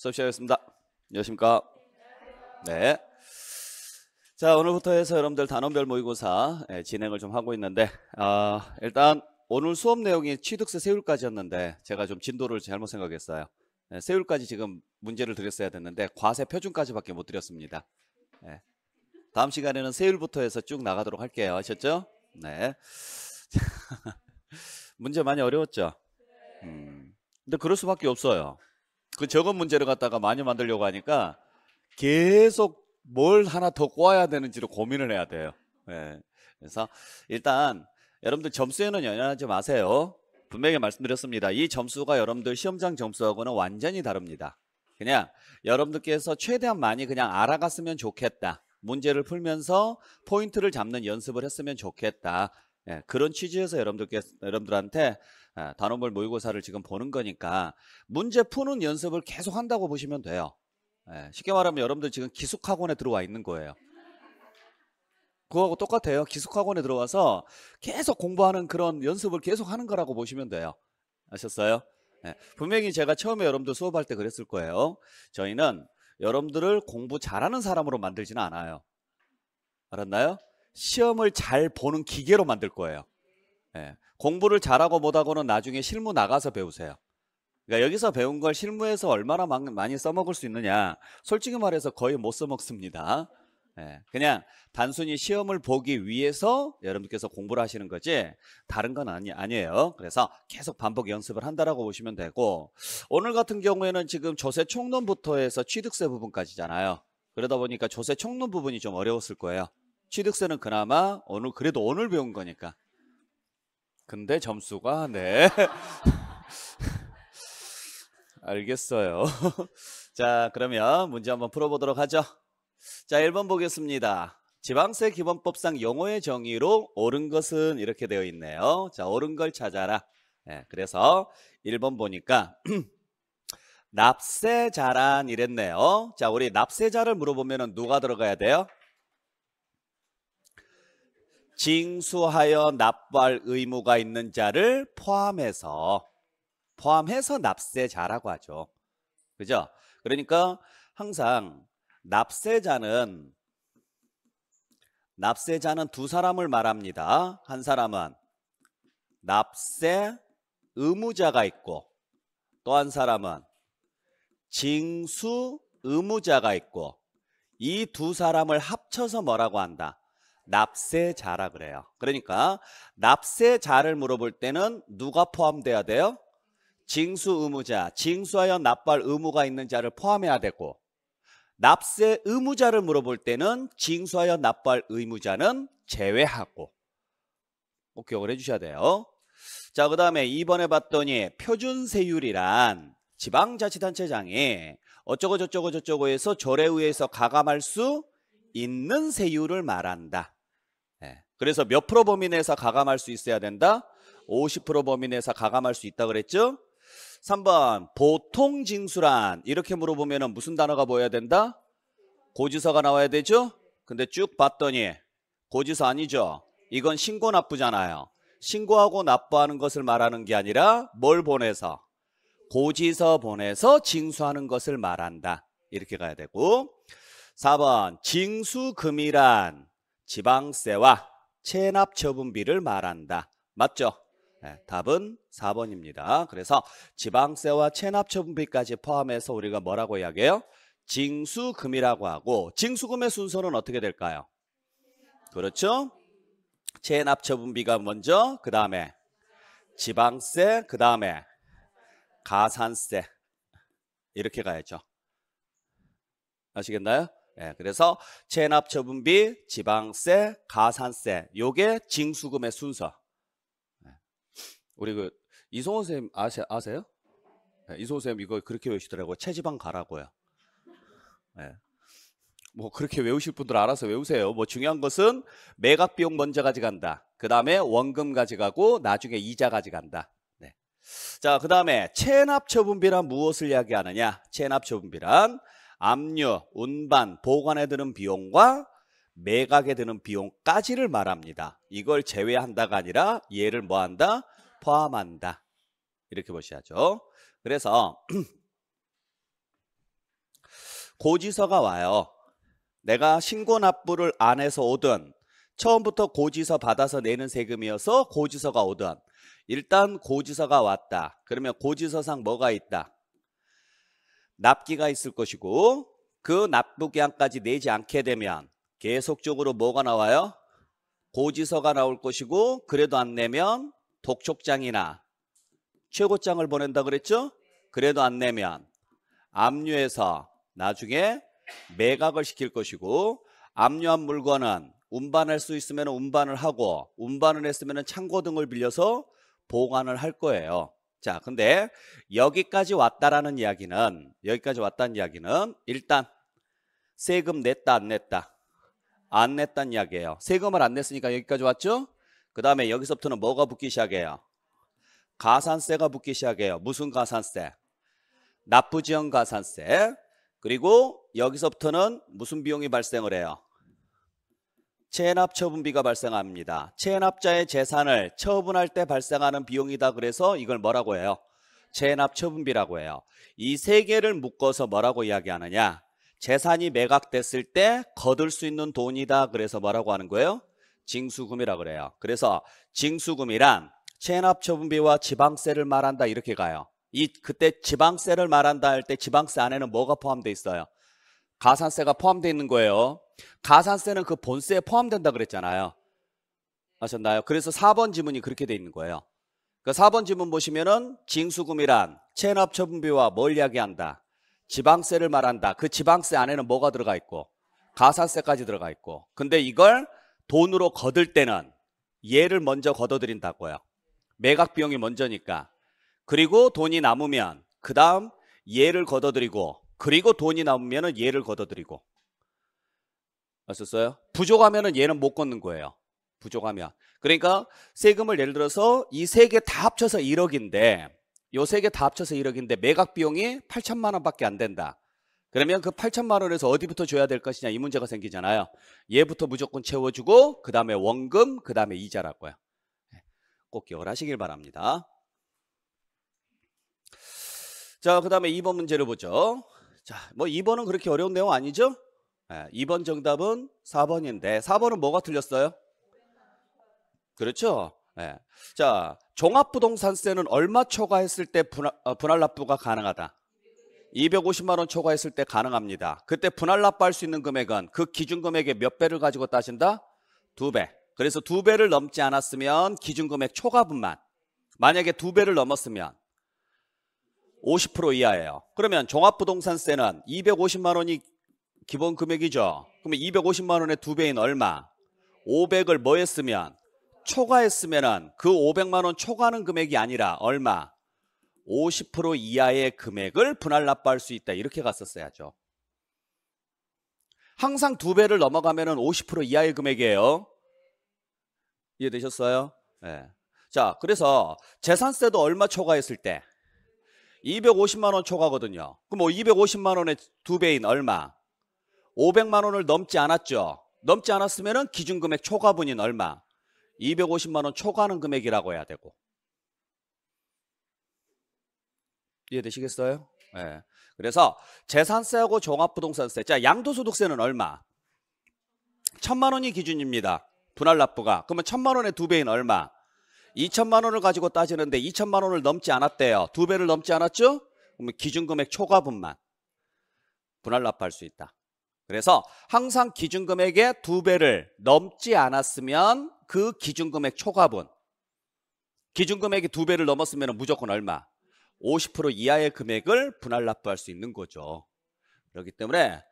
수업 시작하겠습니다. 안녕하십니까? 네. 자, 오늘부터 해서 여러분들 단원별 모의고사 예, 진행을 좀 하고 있는데, 아, 일단 오늘 수업 내용이 취득세 세율까지였는데, 제가 좀 진도를 잘못 생각했어요. 예, 세율까지 지금 문제를 드렸어야 됐는데, 과세 표준까지밖에 못 드렸습니다. 네. 다음 시간에는 세율부터 해서 쭉 나가도록 할게요. 아셨죠? 네. 문제 많이 어려웠죠? 음. 근데 그럴 수밖에 없어요. 그 적은 문제를 갖다가 많이 만들려고 하니까 계속 뭘 하나 더 꼬아야 되는지를 고민을 해야 돼요. 네. 그래서 일단 여러분들 점수에는 연연하지 마세요. 분명히 말씀드렸습니다. 이 점수가 여러분들 시험장 점수하고는 완전히 다릅니다. 그냥 여러분들께서 최대한 많이 그냥 알아갔으면 좋겠다. 문제를 풀면서 포인트를 잡는 연습을 했으면 좋겠다. 예, 그런 취지에서 여러분들께, 여러분들한테 아, 단원별 모의고사를 지금 보는 거니까 문제 푸는 연습을 계속 한다고 보시면 돼요. 예, 쉽게 말하면 여러분들 지금 기숙학원에 들어와 있는 거예요. 그거하고 똑같아요. 기숙학원에 들어와서 계속 공부하는 그런 연습을 계속 하는 거라고 보시면 돼요. 아셨어요? 예, 분명히 제가 처음에 여러분들 수업할 때 그랬을 거예요. 저희는 여러분들을 공부 잘하는 사람으로 만들지는 않아요. 알았나요? 시험을 잘 보는 기계로 만들 거예요. 예. 공부를 잘하고 못하고는 나중에 실무 나가서 배우세요. 그러니까 여기서 배운 걸 실무에서 얼마나 많이 써먹을 수 있느냐. 솔직히 말해서 거의 못 써먹습니다. 예. 그냥 단순히 시험을 보기 위해서 여러분께서 공부를 하시는 거지 다른 건 아니, 아니에요. 그래서 계속 반복 연습을 한다라고 보시면 되고 오늘 같은 경우에는 지금 조세 총론부터 해서 취득세 부분까지잖아요. 그러다 보니까 조세 총론 부분이 좀 어려웠을 거예요. 취득세는 그나마 오늘 그래도 오늘 배운 거니까 근데 점수가 네. 알겠어요. 자, 그러면 문제 한번 풀어보도록 하죠. 자, 1번 보겠습니다. 지방세 기본법상 용어의 정의로 옳은 것은 이렇게 되어 있네요. 자, 옳은 걸 찾아라. 네, 그래서 1번 보니까 납세자란 이랬네요. 자, 우리 납세자를 물어보면 누가 들어가야 돼요? 징수하여 납부할 의무가 있는 자를 포함해서 포함해서 납세자라고 하죠. 그죠? 그러니까 항상 납세자는 납세자는 두 사람을 말합니다. 한 사람은 납세 의무자가 있고 또 한 사람은 징수 의무자가 있고 이 두 사람을 합쳐서 뭐라고 한다? 납세자라 그래요. 그러니까 납세자를 물어볼 때는 누가 포함돼야 돼요? 징수 의무자, 징수하여 납발 의무가 있는 자를 포함해야 되고 납세 의무자를 물어볼 때는 징수하여 납발 의무자는 제외하고 꼭 기억을 해주셔야 돼요. 자, 그 다음에 이번에 봤더니 표준세율이란 지방자치단체장이 어쩌고 저쩌고 저쩌고 해서 절에 의해서 가감할 수 있는 세율을 말한다. 그래서 몇 프로 범위 내에서 가감할 수 있어야 된다? 50% 범위 내에서 가감할 수 있다 그랬죠? 3번 보통 징수란 이렇게 물어보면 무슨 단어가 보여야 된다? 고지서가 나와야 되죠? 근데 쭉 봤더니 고지서 아니죠? 이건 신고 납부잖아요. 신고하고 납부하는 것을 말하는 게 아니라 뭘 보내서? 고지서 보내서 징수하는 것을 말한다. 이렇게 가야 되고 4번 징수금이란 지방세와 체납 처분비를 말한다. 맞죠? 네, 답은 4번입니다. 그래서 지방세와 체납 처분비까지 포함해서 우리가 뭐라고 이야기해요? 징수금이라고 하고 징수금의 순서는 어떻게 될까요? 그렇죠? 체납 처분비가 먼저 그 다음에 지방세 그 다음에 가산세 이렇게 가야죠. 아시겠나요? 예, 그래서 체납 처분비, 지방세, 가산세 요게 징수금의 순서. 예. 우리 그이송호 선생님 아세, 아세요? 예, 이송호 선생님 이거 그렇게 외우시더라고요. 체지방 가라고요. 예. 뭐 그렇게 외우실 분들 알아서 외우세요. 뭐 중요한 것은 매각 비용 먼저 가져간다. 그 다음에 원금 가져가고 나중에 이자 가져간다. 네. 자, 그 다음에 체납 처분비란 무엇을 이야기하느냐? 체납 처분비란 압류, 운반, 보관에 드는 비용과 매각에 드는 비용까지를 말합니다. 이걸 제외한다가 아니라 얘를 뭐한다? 포함한다. 이렇게 보셔야죠. 그래서 고지서가 와요. 내가 신고 납부를 안 해서 오든 처음부터 고지서 받아서 내는 세금이어서 고지서가 오든 일단 고지서가 왔다. 그러면 고지서상 뭐가 있다? 납기가 있을 것이고 그 납부기한까지 내지 않게 되면 계속적으로 뭐가 나와요? 고지서가 나올 것이고 그래도 안 내면 독촉장이나 최고장을 보낸다 그랬죠? 그래도 안 내면 압류해서 나중에 매각을 시킬 것이고 압류한 물건은 운반할 수 있으면 운반을 하고 운반을 했으면 창고 등을 빌려서 보관을 할 거예요. 자, 근데 여기까지 왔다라는 이야기는 여기까지 왔다는 이야기는 일단 세금 냈다 안 냈다 안 냈다는 이야기예요. 세금을 안 냈으니까 여기까지 왔죠? 그 다음에 여기서부터는 뭐가 붙기 시작해요? 가산세가 붙기 시작해요. 무슨 가산세? 납부지원 가산세. 그리고 여기서부터는 무슨 비용이 발생을 해요? 체납 처분비가 발생합니다. 체납자의 재산을 처분할 때 발생하는 비용이다 그래서 이걸 뭐라고 해요? 체납 처분비라고 해요. 이 세 개를 묶어서 뭐라고 이야기하느냐? 재산이 매각됐을 때 거둘 수 있는 돈이다 그래서 뭐라고 하는 거예요? 징수금이라 그래요. 그래서 징수금이란 체납 처분비와 지방세를 말한다 이렇게 가요. 이 그때 지방세를 말한다 할 때 지방세 안에는 뭐가 포함되어 있어요? 가산세가 포함되어 있는 거예요. 가산세는 그 본세에 포함된다 그랬잖아요. 아셨나요? 그래서 4번 지문이 그렇게 돼 있는 거예요. 그 그러니까 4번 지문 보시면은 징수금이란 체납 처분비와 뭘 이야기한다? 지방세를 말한다. 그 지방세 안에는 뭐가 들어가 있고 가산세까지 들어가 있고. 근데 이걸 돈으로 거둘 때는 얘를 먼저 걷어들인다고요. 매각 비용이 먼저니까. 그리고 돈이 남으면 그다음 얘를 걷어들이고 그리고 돈이 남으면 얘를 걷어들이고 맞었어요? 부족하면 얘는 못 걷는 거예요. 부족하면. 그러니까 세금을 예를 들어서 이 세 개 다 합쳐서 1억인데 요 세 개 다 합쳐서 1억인데 매각 비용이 8천만 원밖에 안 된다. 그러면 그 8천만 원에서 어디부터 줘야 될 것이냐 이 문제가 생기잖아요. 얘부터 무조건 채워주고 그 다음에 원금 그 다음에 이자라고요. 네. 꼭 기억하시길 바랍니다. 자, 그 다음에 2번 문제를 보죠. 자, 뭐 2번은 그렇게 어려운 내용 아니죠? 2번 예, 정답은 4번인데 4번은 뭐가 틀렸어요? 그렇죠? 네. 자, 종합부동산세는 얼마 초과했을 때 분할, 어, 분할 납부가 가능하다? 250만 원 초과했을 때 가능합니다. 그때 분할 납부할 수 있는 금액은 그 기준 금액의 몇 배를 가지고 따진다? 두 배. 그래서 두 배를 넘지 않았으면 기준 금액 초과분만. 만약에 두 배를 넘었으면 50% 이하예요. 그러면 종합부동산세는 250만 원이 기본 금액이죠. 그러면 250만 원의 두 배인 얼마? 500을 뭐 했으면? 초과했으면 그 500만 원 초과하는 금액이 아니라 얼마? 50% 이하의 금액을 분할 납부할 수 있다. 이렇게 갔었어야죠. 항상 두 배를 넘어가면 은50% 이하의 금액이에요. 이해되셨어요? 네. 자, 그래서 재산세도 얼마 초과했을 때 250만 원 초과거든요. 그럼 뭐 250만 원의 두 배인 얼마? 500만 원을 넘지 않았죠. 넘지 않았으면 기준금액 초과분인 얼마? 250만 원 초과하는 금액이라고 해야 되고. 이해되시겠어요? 네. 그래서 재산세하고 종합부동산세. 자, 양도소득세는 얼마? 천만 원이 기준입니다. 분할 납부가. 그러면 천만 원의 두 배인 얼마? 2천만 원을 가지고 따지는데 2천만 원을 넘지 않았대요. 두 배를 넘지 않았죠? 그러면 기준금액 초과분만 분할 납부할 수 있다. 그래서 항상 기준금액의 두 배를 넘지 않았으면 그 기준금액 초과분 기준금액이 두 배를 넘었으면 무조건 얼마? 50% 이하의 금액을 분할 납부할 수 있는 거죠. 그렇기 때문에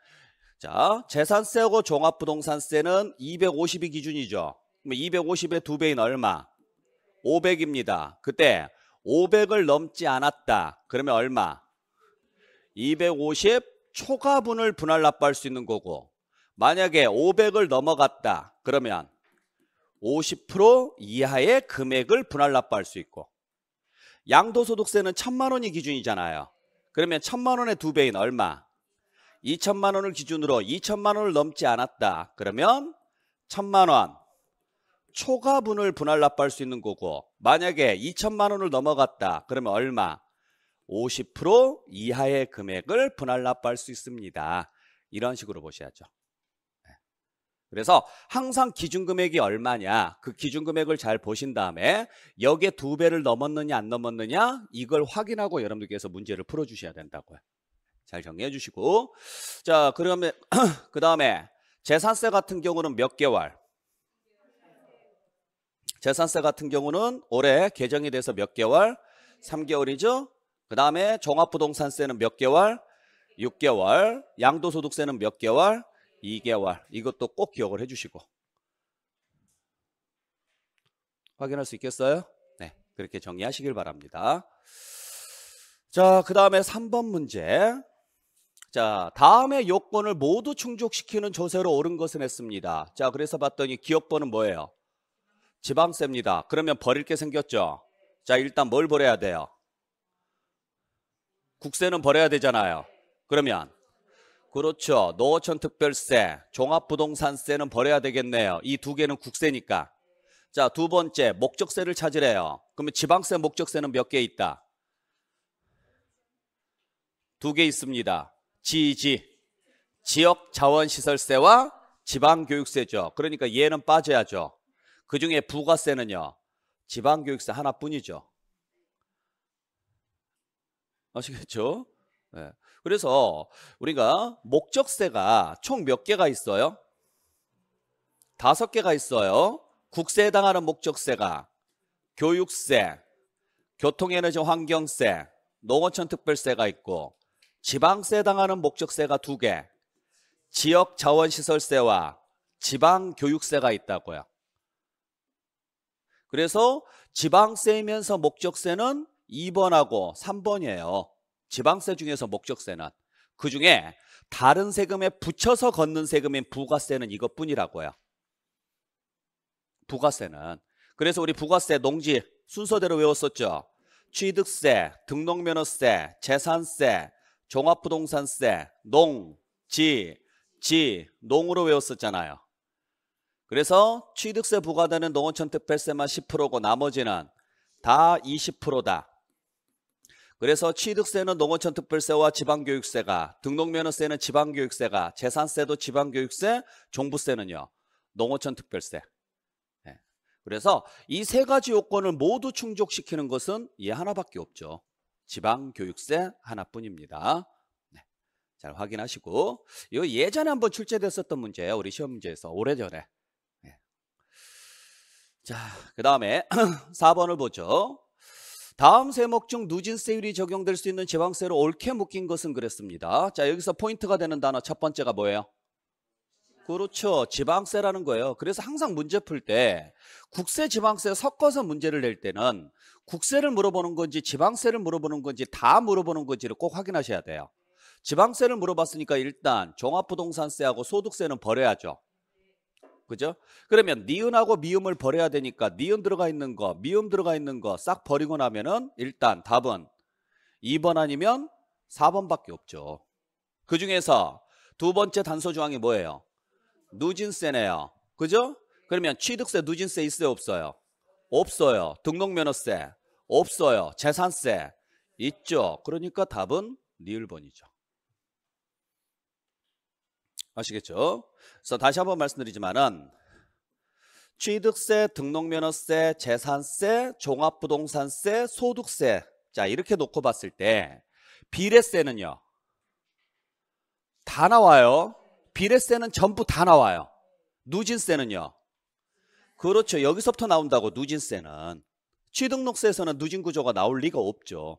자 재산세하고 종합부동산세는 250이 기준이죠. 그럼 250의 두 배인 얼마? 500입니다. 그때 500을 넘지 않았다. 그러면 얼마? 250 초과분을 분할 납부할 수 있는 거고 만약에 500을 넘어갔다. 그러면 50% 이하의 금액을 분할 납부할 수 있고 양도소득세는 천만 원이 기준이잖아요. 그러면 천만 원의 두 배인 얼마? 2천만 원을 기준으로 2천만 원을 넘지 않았다. 그러면 천만 원 초과분을 분할 납부할 수 있는 거고 만약에 2천만 원을 넘어갔다 그러면 얼마? 50% 이하의 금액을 분할 납부할 수 있습니다. 이런 식으로 보셔야죠. 네. 그래서 항상 기준금액이 얼마냐 그 기준금액을 잘 보신 다음에 여기에 두 배를 넘었느냐 안 넘었느냐 이걸 확인하고 여러분들께서 문제를 풀어주셔야 된다고요. 잘 정리해 주시고 자 그러면 그 다음에 재산세 같은 경우는 몇 개월 재산세 같은 경우는 올해 개정이 돼서 몇 개월? 3개월이죠. 그 다음에 종합부동산세는 몇 개월? 6개월. 양도소득세는 몇 개월? 2개월. 이것도 꼭 기억을 해주시고. 확인할 수 있겠어요? 네. 그렇게 정리하시길 바랍니다. 자, 그 다음에 3번 문제. 자, 다음에 요건을 모두 충족시키는 조세로 옳은 것은 했습니다. 자, 그래서 봤더니 기억번은 뭐예요? 지방세입니다. 그러면 버릴 게 생겼죠. 자, 일단 뭘 버려야 돼요? 국세는 버려야 되잖아요. 그러면 그렇죠. 노천 특별세, 종합부동산세는 버려야 되겠네요. 이 두 개는 국세니까. 자, 두 번째 목적세를 찾으래요. 그러면 지방세 목적세는 몇 개 있다? 두 개 있습니다. 지지 지역 자원시설세와 지방교육세죠. 그러니까 얘는 빠져야죠. 그 중에 부가세는요. 지방교육세 하나뿐이죠. 아시겠죠? 네. 그래서 우리가 목적세가 총 몇 개가 있어요? 다섯 개가 있어요. 국세에 해당하는 목적세가 교육세, 교통에너지 환경세, 농어촌 특별세가 있고 지방세에 해당하는 목적세가 두 개, 지역 자원시설세와 지방교육세가 있다고요. 그래서 지방세이면서 목적세는 2번하고 3번이에요. 지방세 중에서 목적세는. 그 중에 다른 세금에 붙여서 걷는 세금인 부가세는 이것뿐이라고요. 부가세는. 그래서 우리 부가세, 농지 순서대로 외웠었죠. 취득세, 등록면허세, 재산세, 종합부동산세, 농, 지, 지, 농으로 외웠었잖아요. 그래서 취득세 부과되는 농어촌특별세만 10%고 나머지는 다 20%다. 그래서 취득세는 농어촌특별세와 지방교육세가, 등록면허세는 지방교육세가, 재산세도 지방교육세, 종부세는요. 농어촌특별세. 예. 그래서 이 세 가지 요건을 모두 충족시키는 것은 얘 하나밖에 없죠. 지방교육세 하나뿐입니다. 네, 잘 확인하시고 이 예전에 한번 출제됐었던 문제예요. 우리 시험 문제에서 오래전에. 자, 그 다음에 4번을 보죠. 다음 세목 중 누진세율이 적용될 수 있는 지방세로 옳게 묶인 것은 그랬습니다. 자, 여기서 포인트가 되는 단어 첫 번째가 뭐예요? 그렇죠. 지방세라는 거예요. 그래서 항상 문제 풀 때 국세 지방세 섞어서 문제를 낼 때는 국세를 물어보는 건지 지방세를 물어보는 건지 다 물어보는 건지를 꼭 확인하셔야 돼요. 지방세를 물어봤으니까 일단 종합부동산세하고 소득세는 버려야죠. 그죠? 그러면 니은하고 미음을 버려야 되니까 니은 들어가 있는 거, 미음 들어가 있는 거 싹 버리고 나면은 일단 답은 2번 아니면 4번밖에 없죠. 그 중에서 두 번째 단서 조항이 뭐예요? 누진세네요. 그죠? 그러면 취득세, 누진세 있어요, 없어요? 없어요. 등록면허세 없어요. 재산세 있죠. 그러니까 답은 니을번이죠. 아시겠죠? 그래서 다시 한 번 말씀드리지만은 취득세, 등록면허세, 재산세, 종합부동산세, 소득세 자 이렇게 놓고 봤을 때 비례세는요 다 나와요 비례세는 전부 다 나와요 누진세는요 그렇죠 여기서부터 나온다고 누진세는 취등록세에서는 누진구조가 나올 리가 없죠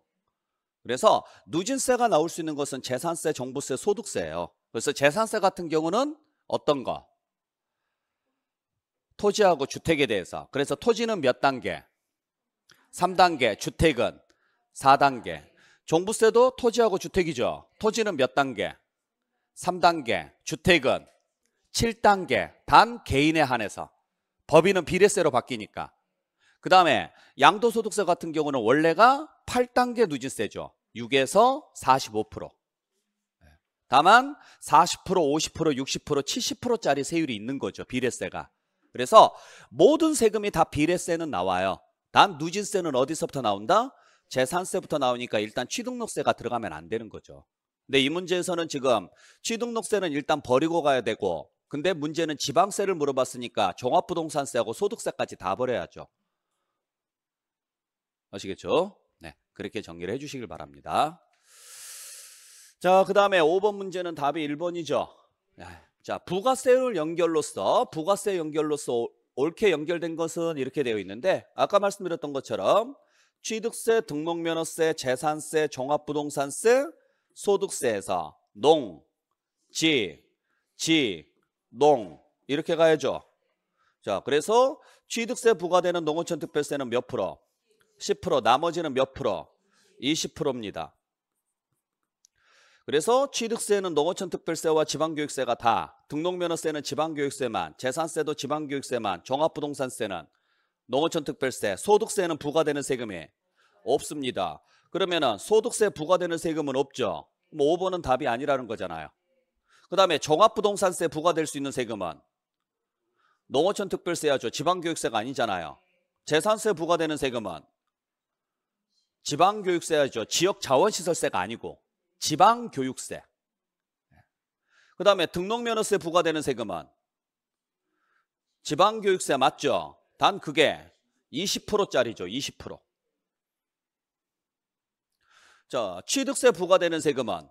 그래서 누진세가 나올 수 있는 것은 재산세, 종부세, 소득세예요 그래서 재산세 같은 경우는 어떤 거? 토지하고 주택에 대해서. 그래서 토지는 몇 단계? 3단계, 주택은 4단계. 종부세도 토지하고 주택이죠. 토지는 몇 단계? 3단계. 주택은 7단계. 단 개인에 한해서. 법인은 비례세로 바뀌니까. 그 다음에 양도소득세 같은 경우는 원래가 8단계 누진세죠. 6에서 45%. 다만 40%, 50%, 60%, 70%짜리 세율이 있는 거죠. 비례세가. 그래서 모든 세금이 다 비례세는 나와요. 단 누진세는 어디서부터 나온다? 재산세부터 나오니까 일단 취등록세가 들어가면 안 되는 거죠. 근데 이 문제에서는 지금 취등록세는 일단 버리고 가야 되고 근데 문제는 지방세를 물어봤으니까 종합부동산세하고 소득세까지 다 버려야죠. 아시겠죠? 네, 그렇게 정리를 해주시길 바랍니다. 자, 그 다음에 5번 문제는 답이 1번이죠. 자, 부가세율 연결로서, 부가세 연결로서 옳게 연결된 것은 이렇게 되어 있는데, 아까 말씀드렸던 것처럼 취득세, 등록면허세, 재산세, 종합부동산세, 소득세에서 농, 지, 지, 농 이렇게 가야죠. 자, 그래서 취득세 부과되는 농어촌 특별세는 몇 프로? 10% 나머지는 몇 프로? 20%입니다. 그래서 취득세는 농어촌특별세와 지방교육세가 다, 등록면허세는 지방교육세만, 재산세도 지방교육세만, 종합부동산세는 농어촌특별세, 소득세는 부과되는 세금이 없습니다. 그러면은 소득세 부과되는 세금은 없죠. 뭐 5번은 답이 아니라는 거잖아요. 그 다음에 종합부동산세 부과될 수 있는 세금은 농어촌특별세야죠. 지방교육세가 아니잖아요. 재산세 부과되는 세금은 지방교육세야죠. 지역자원시설세가 아니고 지방교육세. 그 다음에 등록면허세 부과되는 세금은 지방교육세 맞죠? 단 그게 20%짜리죠. 20%. 자, 취득세 부과되는 세금은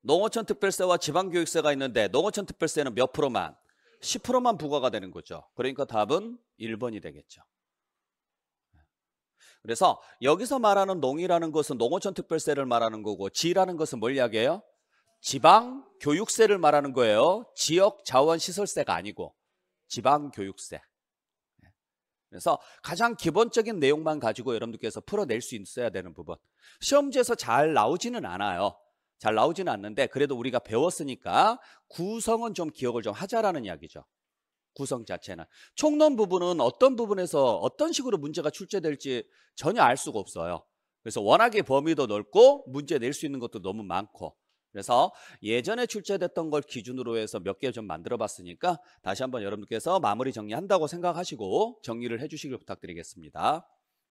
농어촌 특별세와 지방교육세가 있는데 농어촌 특별세는 몇 프로만? 10%만 부과가 되는 거죠. 그러니까 답은 1번이 되겠죠. 그래서 여기서 말하는 농이라는 것은 농어촌 특별세를 말하는 거고 지라는 것은 뭘 이야기해요? 지방 교육세를 말하는 거예요. 지역 자원 시설세가 아니고 지방 교육세. 예. 그래서 가장 기본적인 내용만 가지고 여러분들께서 풀어낼 수 있어야 되는 부분. 시험지에서 잘 나오지는 않아요. 잘 나오지는 않는데 그래도 우리가 배웠으니까 구성은 좀 기억을 좀 하자라는 이야기죠. 구성 자체는 총론 부분은 어떤 부분에서 어떤 식으로 문제가 출제될지 전혀 알 수가 없어요. 그래서 워낙에 범위도 넓고 문제 낼 수 있는 것도 너무 많고 그래서 예전에 출제됐던 걸 기준으로 해서 몇 개 좀 만들어 봤으니까 다시 한번 여러분께서 마무리 정리한다고 생각하시고 정리를 해주시길 부탁드리겠습니다.